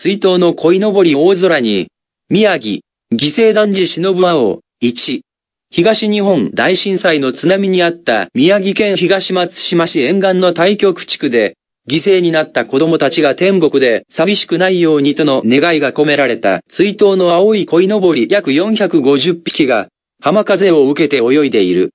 追悼の鯉のぼり大空に、宮城、犠牲男児忍青、1。東日本大震災の津波にあった宮城県東松島市沿岸の対局地区で、犠牲になった子供たちが天国で寂しくないようにとの願いが込められた追悼の青い鯉のぼり約450匹が、浜風を受けて泳いでいる。